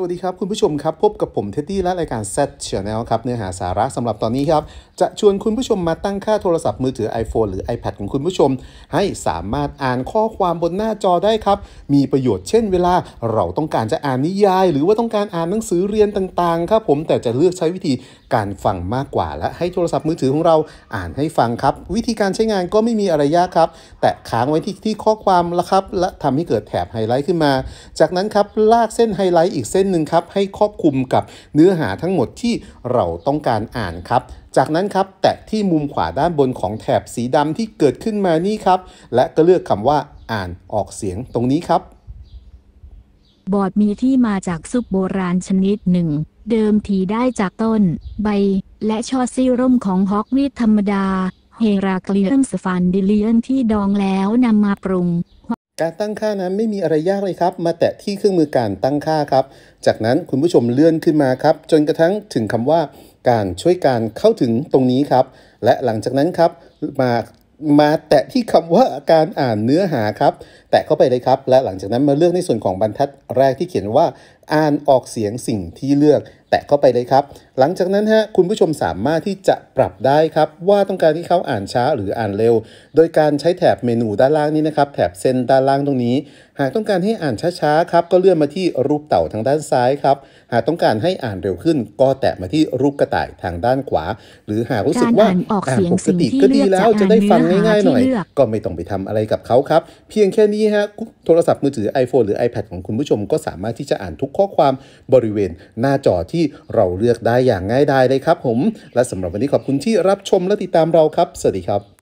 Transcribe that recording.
สวัสดีครับ คุณผู้ชมครับ พบกับผมเท็ดดี้และรายการ Set Channel ครับเนื้อหาสาระสำหรับตอนนี้ครับจะชวนคุณผู้ชมมาตั้งค่าโทรศัพท์มือถือ iPhone หรือ iPad ของคุณผู้ชม ให้สามารถอ่านข้อความบนหน้าจอได้ครับ มีประโยชน์เช่นเวลาเราต้องการจะอ่านนิยาย หรือว่าต้องการอ่านหนังสือเรียนต่างๆครับผมแต่จะเลือกใช้วิธีการฟังมากกว่า และให้โทรศัพท์มือถือของเราอ่านให้ฟังครับวิธีการใช้งานก็ไม่มีอะไรยากครับ แต่ค้างไว้ที่ที่ข้อความละครับ และทำให้เกิดแถบไฮไลท์ขึ้นมาจากนั้นครับลากเส้นไฮไลท์อีกเส้นหนึ่งครับให้ครอบคลุมกับเนื้อหาทั้งหมดที่เราต้องการอ่านครับจากนั้นครับแตะที่มุมขวาด้านบนของแถบสีดำที่เกิดขึ้นมานี่ครับ และก็เลือกคำว่าอ่านออกเสียงตรงนี้ครับ บอดมีที่มาจากซุปโบราณชนิดหนึ่งเดิมทีได้จากต้น ใบ และช่อซี่ร่มของฮอกวีดธรรมดาเฮราคลีอัสฟันดิเลียนที่ดองแล้วนำมาปรุงการตั้งค่านั้นไม่มีอะไรยากเลยครับ มาแตะที่เครื่องมือการตั้งค่าครับ จากนั้นคุณผู้ชมเลื่อนขึ้นมาครับ จนกระทั่งถึงคำว่าการช่วยการเข้าถึงตรงนี้ครับ และหลังจากนั้นครับ มามาแตะที่คำว่าการอ่านเนื้อหาครับ แตะเข้าไปเลยครับ และหลังจากนั้นมาเลือกในส่วนของบรรทัดแรกที่เขียนว่าอ่านออกเสียงสิ่งที่เลือก แตะเข้าไปเลยครับ หลังจากนั้นฮะคุณผู้ชมสามารถที่จะปรับได้ครับว่าต้องการที่เขาอ่านช้าหรืออ่านเร็ว โดยการใช้แถบเมนูด้านล่างนี้นะครับแถบเส้นด้านล่างตรงนี้ หากต้องการให้อ่านช้าๆครับก็เลื่อนมาที่รูปเต่าทางด้านซ้ายครับหากต้องการให้อ่านเร็วขึ้น ก็แตะมาที่รูปกระต่ายทางด้านขวา หรือหากรู้สึกว่าอ่านปกติก็ดีแล้วจะได้ฟังง่ายๆหน่อย ก็ไม่ต้องไปทำอะไรกับเขาครับเพียงแค่นี้ฮะโทรศัพท์มือถือ iPhone หรือ iPad ของคุณผู้ชม ก็สามารถที่จะอ่านทุกข้อความบริเวณหน้าจอที่เราเลือกได้อย่างง่ายดายเลยครับผม และสำหรับวันนี้ขอบคุณที่รับชมและติดตามเราครับ สวัสดีครับ